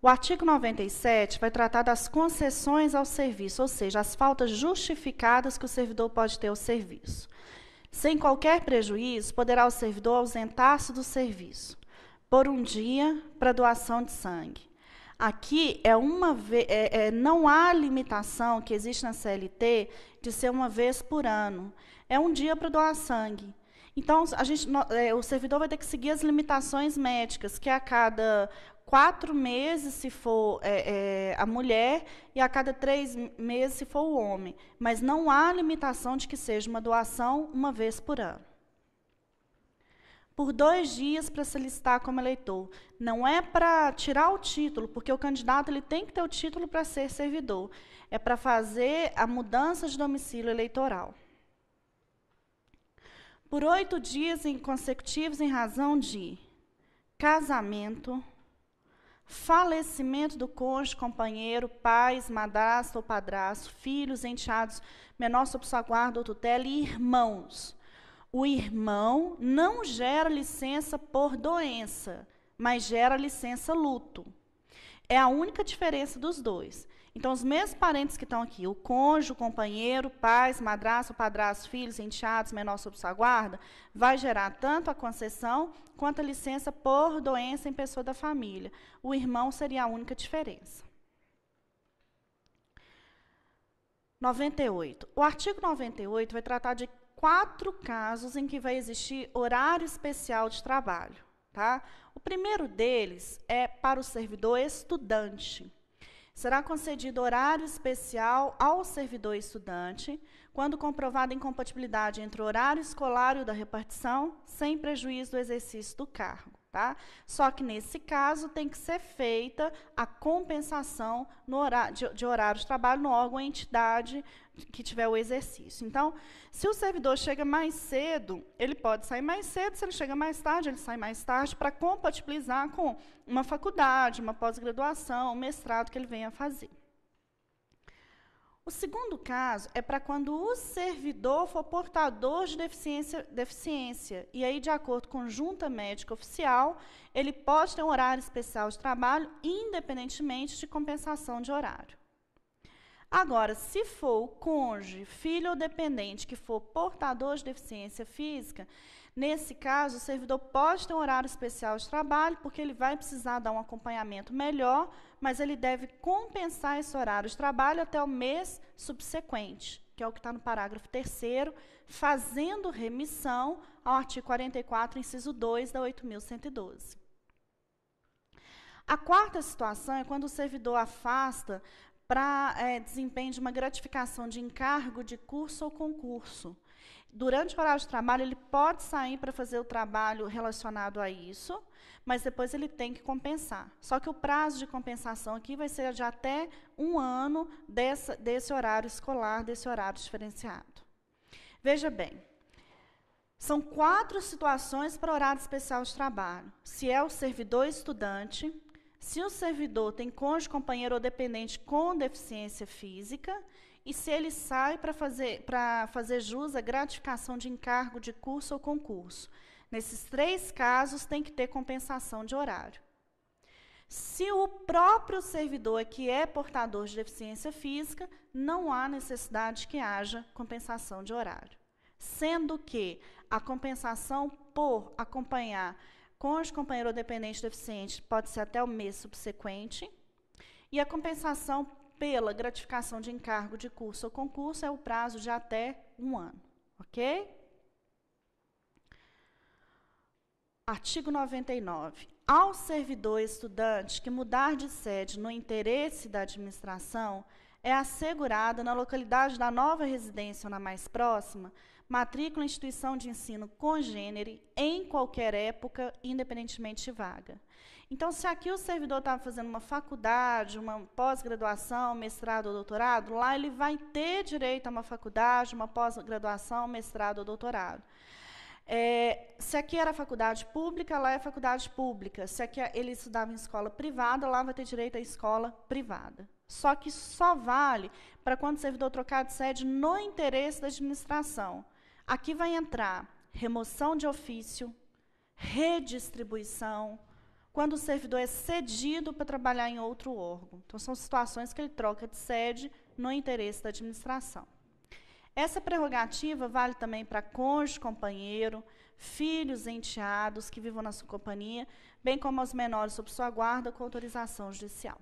O artigo 97 vai tratar das concessões ao serviço, ou seja, as faltas justificadas que o servidor pode ter ao serviço. Sem qualquer prejuízo, poderá o servidor ausentar-se do serviço por um dia para doação de sangue. Aqui é uma é, é, não há limitação que existe na CLT de ser uma vez por ano. É um dia para doar sangue. Então, a gente, é, o servidor vai ter que seguir as limitações médicas, que é a cada quatro meses se for é, é, a mulher e a cada três meses se for o homem. Mas não há limitação de que seja uma doação uma vez por ano. Por dois dias para se listar como eleitor. Não é para tirar o título, porque o candidato ele tem que ter o título para ser servidor. É para fazer a mudança de domicílio eleitoral. Por oito dias consecutivos em razão de casamento, falecimento do cônjuge, companheiro, pais, madrasta ou padrasto, filhos, enteados, menor sob sua guarda ou tutela e irmãos. O irmão não gera licença por doença, mas gera licença luto. É a única diferença dos dois. Então, os mesmos parentes que estão aqui, o cônjuge, o companheiro, pais, madrasto, padrasto, filhos, enteados, menor sob sua guarda, vai gerar tanto a concessão quanto a licença por doença em pessoa da família. O irmão seria a única diferença. 98. O artigo 98 vai tratar de quatro casos em que vai existir horário especial de trabalho. Tá? O primeiro deles é para o servidor estudante. Será concedido horário especial ao servidor estudante, quando comprovada incompatibilidade entre o horário escolar e o da repartição, sem prejuízo do exercício do cargo. Tá? Só que nesse caso tem que ser feita a compensação horário, de, de horário de trabalho no órgão, entidade que tiver o exercício. Então, se o servidor chega mais cedo, ele pode sair mais cedo, se ele chega mais tarde, ele sai mais tarde para compatibilizar com uma faculdade, uma pós-graduação, um mestrado que ele venha fazer. O segundo caso é para quando o servidor for portador de deficiência, deficiência. E aí, de acordo com junta médica oficial, ele pode ter um horário especial de trabalho, independentemente de compensação de horário. Agora, se for o cônjuge, filho ou dependente que for portador de deficiência física, nesse caso, o servidor pode ter um horário especial de trabalho, porque ele vai precisar dar um acompanhamento melhor, mas ele deve compensar esse horário de trabalho até o mês subsequente, que é o que está no parágrafo 3, fazendo remissão ao artigo 44, inciso 2 da 8.112. A quarta situação é quando o servidor afasta para é, eh, desempenho de uma gratificação de encargo de curso ou concurso. Durante o horário de trabalho, ele pode sair para fazer o trabalho relacionado a isso, mas depois ele tem que compensar. Só que o prazo de compensação aqui vai ser de até um ano desse, desse horário escolar, desse horário diferenciado. Veja bem, são quatro situações para horário especial de trabalho. Se é o servidor estudante, se o servidor tem cônjuge, companheiro ou dependente com deficiência física e se ele sai para fazer, fazer jus à gratificação de encargo de curso ou concurso. Nesses três casos, tem que ter compensação de horário. Se o próprio servidor que é portador de deficiência física, não há necessidade que haja compensação de horário. Sendo que a compensação por acompanhar com companheiro ou dependente deficiente pode ser até o mês subsequente. E a compensação pela gratificação de encargo de curso ou concurso é o prazo de até um ano. Ok? Artigo 99. Ao servidor estudante que mudar de sede no interesse da administração, é assegurada na localidade da nova residência ou na mais próxima matrícula em instituição de ensino congênere em qualquer época, independentemente de vaga. Então, se aqui o servidor estava tá fazendo uma faculdade, uma pós-graduação, mestrado ou doutorado, lá ele vai ter direito a uma faculdade, uma pós-graduação, mestrado ou doutorado. É, se aqui era faculdade pública, lá é faculdade pública. Se aqui é, ele estudava em escola privada, lá vai ter direito à escola privada. Só que só vale para quando o servidor trocar de sede no interesse da administração. Aqui vai entrar remoção de ofício, redistribuição, quando o servidor é cedido para trabalhar em outro órgão. Então, são situações que ele troca de sede no interesse da administração. Essa prerrogativa vale também para cônjuge, companheiro, filhos, enteados que vivam na sua companhia, bem como aos menores sob sua guarda com autorização judicial.